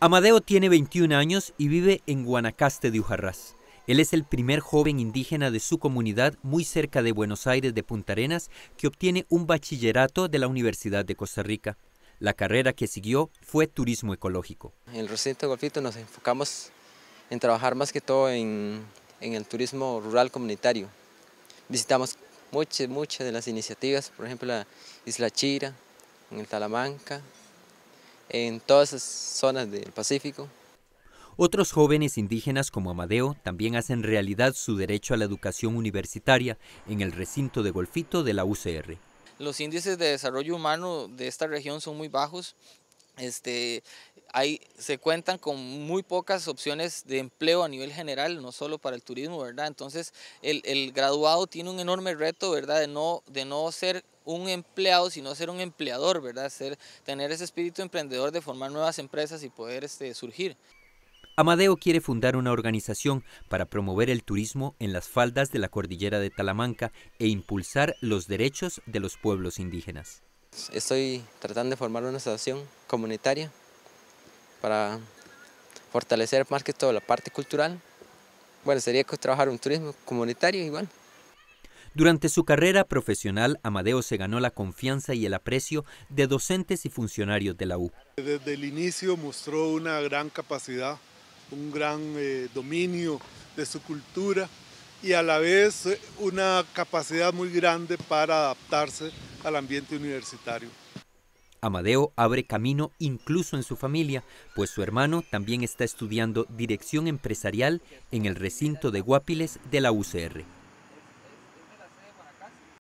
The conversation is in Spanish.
Amadeo tiene 21 años y vive en Guanacaste de Ujarrás. Él es el primer joven indígena de su comunidad, muy cerca de Buenos Aires de Punta Arenas, que obtiene un bachillerato de la Universidad de Costa Rica. La carrera que siguió fue turismo ecológico. En el recinto de Golfito nos enfocamos en trabajar más que todo en, el turismo rural comunitario. Visitamos muchas, muchas de las iniciativas, por ejemplo la Isla Chira, en el Talamanca, en todas esas zonas del Pacífico. Otros jóvenes indígenas como Amadeo también hacen realidad su derecho a la educación universitaria en el recinto de Golfito de la UCR. Los índices de desarrollo humano de esta región son muy bajos. Este, hay, se cuentan con muy pocas opciones de empleo a nivel general, no solo para el turismo, ¿verdad? Entonces el, graduado tiene un enorme reto, ¿verdad? De no, de no ser un empleado, sino ser un empleador, ¿verdad? Ser, tener ese espíritu emprendedor de formar nuevas empresas y poder este, surgir. Amadeo quiere fundar una organización para promover el turismo en las faldas de la cordillera de Talamanca e impulsar los derechos de los pueblos indígenas. Estoy tratando de formar una asociación comunitaria para fortalecer más que todo la parte cultural. Bueno, sería trabajar un turismo comunitario igual. Durante su carrera profesional, Amadeo se ganó la confianza y el aprecio de docentes y funcionarios de la U. Desde el inicio mostró una gran capacidad, un gran eh, dominio de su cultura y a la vez eh, una capacidad muy grande para adaptarse al ambiente universitario. Amadeo abre camino incluso en su familia, pues su hermano también está estudiando dirección empresarial en el recinto de Guapiles de la UCR.